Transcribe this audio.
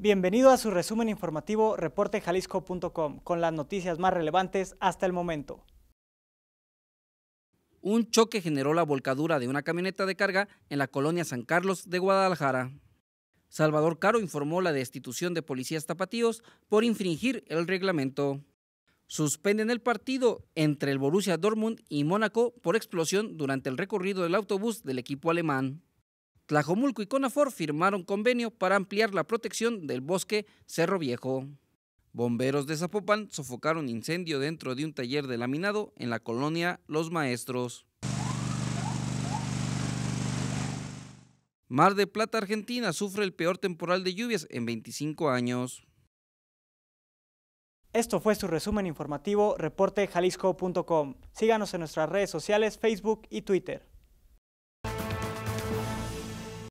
Bienvenido a su resumen informativo reportejalisco.com con las noticias más relevantes hasta el momento. Un choque generó la volcadura de una camioneta de carga en la colonia San Carlos de Guadalajara. Salvador Caro informó la destitución de policías tapatíos por infringir el reglamento. Suspenden el partido entre el Borussia Dortmund y Mónaco por explosión durante el recorrido del autobús del equipo alemán. Tlajomulco y Conafor firmaron convenio para ampliar la protección del bosque Cerro Viejo. Bomberos de Zapopan sofocaron incendio dentro de un taller de laminado en la colonia Los Maestros. Mar de Plata, Argentina, sufre el peor temporal de lluvias en 25 años. Esto fue su resumen informativo, Jalisco.com. Síganos en nuestras redes sociales, Facebook y Twitter.